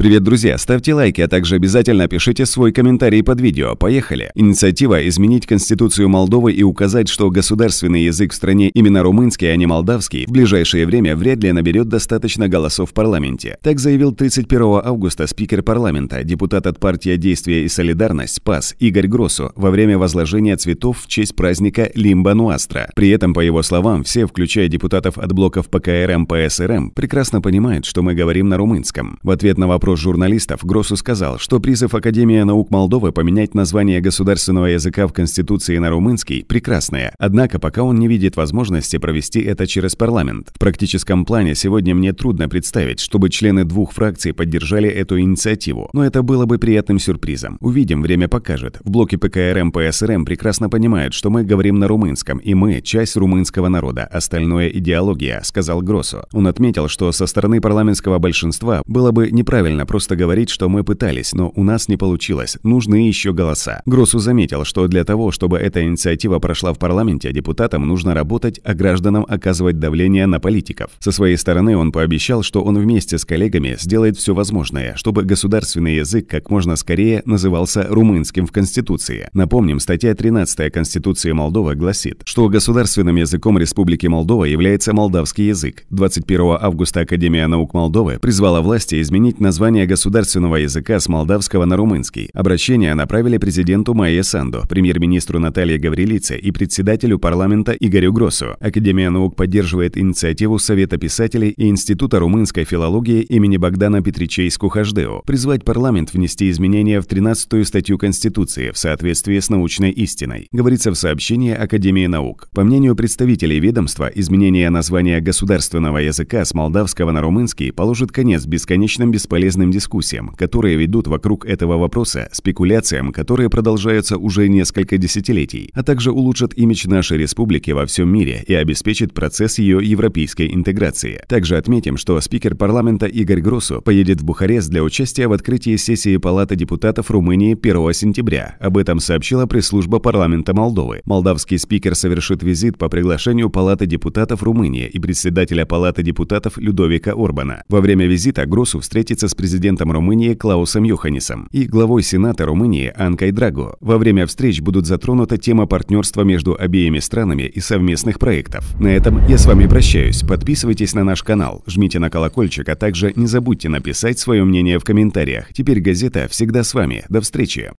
Привет, друзья! Ставьте лайки, а также обязательно пишите свой комментарий под видео. Поехали! Инициатива изменить Конституцию Молдовы и указать, что государственный язык в стране именно румынский, а не молдавский, в ближайшее время вряд ли наберет достаточно голосов в парламенте. Так заявил 31 августа спикер парламента, депутат от партии «Действие и солидарность» ПАС Игорь Гросу во время возложения цветов в честь праздника Лимба Нуастра. При этом, по его словам, все, включая депутатов от блоков ПКРМ, ПСРМ, прекрасно понимают, что мы говорим на румынском. В ответ на вопрос допрос журналистов Гроссу сказал, что призыв Академия наук Молдовы поменять название государственного языка в Конституции на румынский – прекрасное, Однако пока он не видит возможности провести это через парламент. В практическом плане сегодня мне трудно представить, чтобы члены двух фракций поддержали эту инициативу. Но это было бы приятным сюрпризом. Увидим, время покажет. В блоке ПКРМ ПСРМ прекрасно понимают, что мы говорим на румынском, и мы – часть румынского народа, остальное – идеология, сказал Гроссу. Он отметил, что со стороны парламентского большинства было бы неправильно неправильно просто говорить, что мы пытались, но у нас не получилось. Нужны еще голоса. Гроссу заметил, что для того, чтобы эта инициатива прошла в парламенте, депутатам нужно работать, а гражданам оказывать давление на политиков. Со своей стороны он пообещал, что он вместе с коллегами сделает все возможное, чтобы государственный язык как можно скорее назывался румынским в Конституции. Напомним, статья 13 Конституции Молдовы гласит, что государственным языком Республики Молдова является молдавский язык. 21 августа Академия наук Молдовы призвала власти изменить название Переделание государственного языка с молдавского на румынский. Обращение направили президенту Майе Санду, премьер-министру Наталье Гаврилице и председателю парламента Игорю Гросу. Академия наук поддерживает инициативу Совета писателей и Института румынской филологии имени Богдана Петричейску-Хаждео призвать парламент внести изменения в 13-ю статью Конституции в соответствии с научной истиной, говорится в сообщении Академии наук. По мнению представителей ведомства, изменение названия государственного языка с молдавского на румынский положит конец бесконечным бесполезным серьезным дискуссиям, которые ведут вокруг этого вопроса, спекуляциям, которые продолжаются уже несколько десятилетий, а также улучшат имидж нашей республики во всем мире и обеспечит процесс ее европейской интеграции. Также отметим, что спикер парламента Игорь Гросу поедет в Бухарест для участия в открытии сессии Палаты депутатов Румынии 1 сентября. Об этом сообщила пресс-служба парламента Молдовы. Молдавский спикер совершит визит по приглашению Палаты депутатов Румынии и председателя Палаты депутатов Людовика Орбана. Во время визита Гросу встретится с президентом президентом Румынии Клаусом Юханисом и главой Сената Румынии Анкой Драго. Во время встреч будут затронута тема партнерства между обеими странами и совместных проектов. На этом я с вами прощаюсь. Подписывайтесь на наш канал, жмите на колокольчик, а также не забудьте написать свое мнение в комментариях. Теперь газета всегда с вами. До встречи!